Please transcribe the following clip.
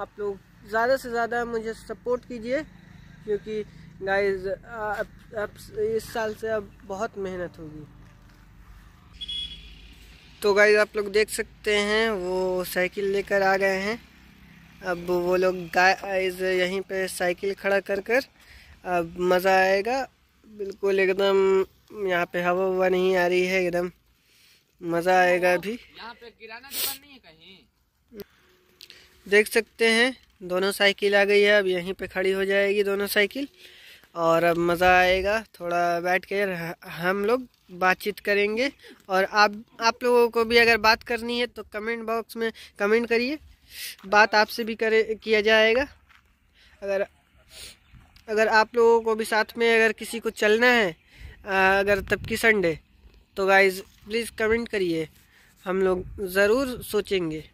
आप लोग ज़्यादा से ज़्यादा मुझे सपोर्ट कीजिए क्योंकि गाइस अब, इस साल से अब बहुत मेहनत होगी तो गाइस आप लोग देख सकते हैं वो साइकिल लेकर आ गए हैं अब वो लोग गाइस यहीं पे साइकिल खड़ा कर कर अब मज़ा आएगा बिल्कुल एकदम यहाँ पे हवा हवा नहीं आ रही है एकदम मज़ा आएगा अभी यहाँ पे किराना दुकान नहीं है कहीं देख सकते हैं दोनों साइकिल आ गई है अब यहीं पे खड़ी हो जाएगी दोनों साइकिल और अब मज़ा आएगा थोड़ा बैठ कर हम लोग बातचीत करेंगे और आप आप लोगों को भी अगर बात करनी है तो कमेंट बॉक्स में कमेंट करिए बात आपसे भी करे किया जाएगा अगर अगर आप लोगों को भी साथ में अगर किसी को चलना है अगर तब की संडे तो गाइज़ प्लीज़ कमेंट करिए हम लोग ज़रूर सोचेंगे